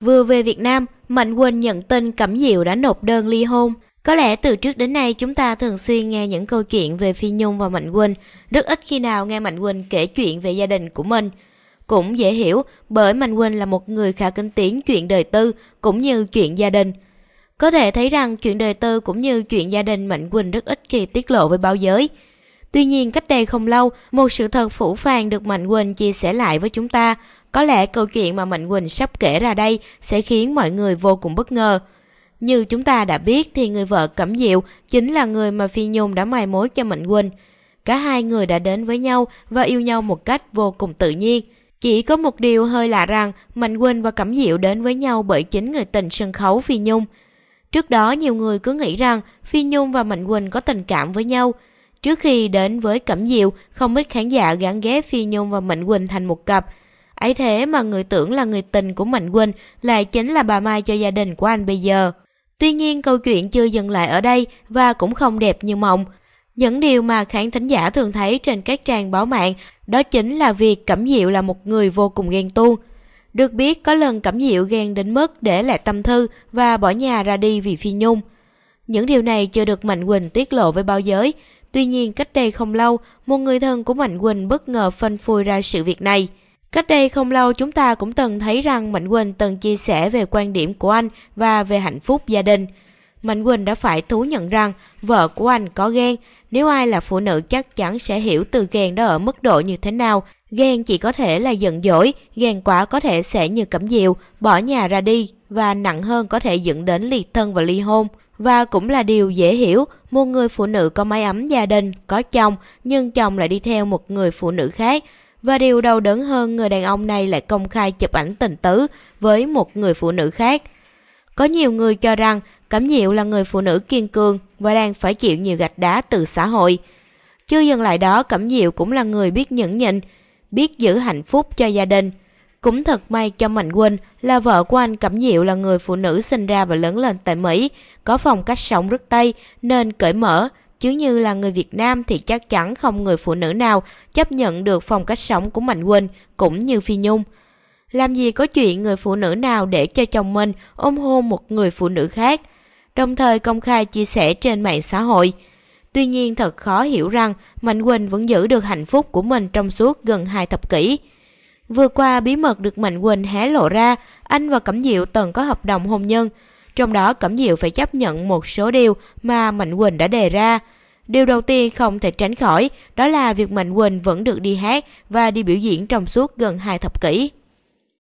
Vừa về Việt Nam, Mạnh Quỳnh nhận tin Cẩm Diệu đã nộp đơn ly hôn. Có lẽ từ trước đến nay chúng ta thường xuyên nghe những câu chuyện về Phi Nhung và Mạnh Quỳnh, rất ít khi nào nghe Mạnh Quỳnh kể chuyện về gia đình của mình. Cũng dễ hiểu bởi Mạnh Quỳnh là một người khá kinh tiếng chuyện đời tư cũng như chuyện gia đình. Có thể thấy rằng chuyện đời tư cũng như chuyện gia đình Mạnh Quỳnh rất ít khi tiết lộ với báo giới. Tuy nhiên cách đây không lâu, một sự thật phủ phàng được Mạnh Quỳnh chia sẻ lại với chúng ta, có lẽ câu chuyện mà Mạnh Quỳnh sắp kể ra đây sẽ khiến mọi người vô cùng bất ngờ. Như chúng ta đã biết thì người vợ Cẩm Diệu chính là người mà Phi Nhung đã mai mối cho Mạnh Quỳnh. Cả hai người đã đến với nhau và yêu nhau một cách vô cùng tự nhiên. Chỉ có một điều hơi lạ rằng Mạnh Quỳnh và Cẩm Diệu đến với nhau bởi chính người tình sân khấu Phi Nhung. Trước đó nhiều người cứ nghĩ rằng Phi Nhung và Mạnh Quỳnh có tình cảm với nhau. Trước khi đến với Cẩm Diệu, không ít khán giả gắn ghé Phi Nhung và Mạnh Quỳnh thành một cặp – ấy thế mà người tưởng là người tình của Mạnh Quỳnh lại chính là bà Mai cho gia đình của anh bây giờ. Tuy nhiên câu chuyện chưa dừng lại ở đây và cũng không đẹp như mộng. Những điều mà khán thính giả thường thấy trên các trang báo mạng đó chính là việc Cẩm Diệu là một người vô cùng ghen tuông. Được biết có lần Cẩm Diệu ghen đến mức để lại tâm thư và bỏ nhà ra đi vì Phi Nhung. Những điều này chưa được Mạnh Quỳnh tiết lộ với bao giới. Tuy nhiên cách đây không lâu, một người thân của Mạnh Quỳnh bất ngờ phân phui ra sự việc này. Cách đây không lâu chúng ta cũng từng thấy rằng Mạnh Quỳnh từng chia sẻ về quan điểm của anh và về hạnh phúc gia đình. Mạnh Quỳnh đã phải thú nhận rằng vợ của anh có ghen, nếu ai là phụ nữ chắc chắn sẽ hiểu từ ghen đó ở mức độ như thế nào. Ghen chỉ có thể là giận dỗi, ghen quá có thể sẽ như cẩm diệu, bỏ nhà ra đi và nặng hơn có thể dẫn đến ly thân và ly hôn. Và cũng là điều dễ hiểu, một người phụ nữ có mái ấm gia đình, có chồng, nhưng chồng lại đi theo một người phụ nữ khác. Và điều đau đớn hơn người đàn ông này lại công khai chụp ảnh tình tứ với một người phụ nữ khác. Có nhiều người cho rằng Cẩm Diệu là người phụ nữ kiên cường và đang phải chịu nhiều gạch đá từ xã hội. Chưa dừng lại đó, Cẩm Diệu cũng là người biết nhẫn nhịn, biết giữ hạnh phúc cho gia đình. Cũng thật may cho Mạnh Quỳnh là vợ của anh Cẩm Diệu là người phụ nữ sinh ra và lớn lên tại Mỹ, có phong cách sống rất Tây nên cởi mở, Chứ như là người Việt Nam thì chắc chắn không người phụ nữ nào chấp nhận được phong cách sống của Mạnh Quỳnh cũng như Phi Nhung. Làm gì có chuyện người phụ nữ nào để cho chồng mình ôm hôn một người phụ nữ khác, đồng thời công khai chia sẻ trên mạng xã hội. Tuy nhiên thật khó hiểu rằng Mạnh Quỳnh vẫn giữ được hạnh phúc của mình trong suốt gần hai thập kỷ. Vừa qua bí mật được Mạnh Quỳnh hé lộ ra, anh và Cẩm Diệu từng có hợp đồng hôn nhân – trong đó Cẩm Diệu phải chấp nhận một số điều mà Mạnh Quỳnh đã đề ra. Điều đầu tiên không thể tránh khỏi đó là việc Mạnh Quỳnh vẫn được đi hát và đi biểu diễn trong suốt gần hai thập kỷ.